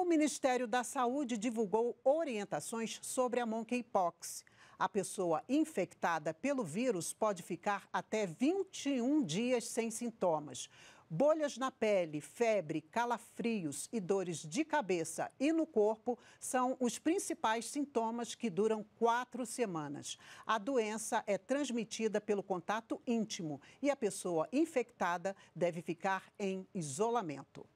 O Ministério da Saúde divulgou orientações sobre a monkeypox. A pessoa infectada pelo vírus pode ficar até 21 dias sem sintomas. Bolhas na pele, febre, calafrios e dores de cabeça e no corpo são os principais sintomas que duram quatro semanas. A doença é transmitida pelo contato íntimo e a pessoa infectada deve ficar em isolamento.